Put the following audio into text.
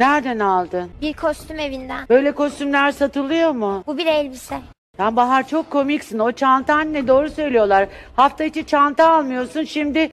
Nereden aldın? Bir kostüm evinden. Böyle kostümler satılıyor mu? Bu bir elbise. Sen Bahar çok komiksin. O çantan ne doğru söylüyorlar. Hafta içi çanta almıyorsun. Şimdi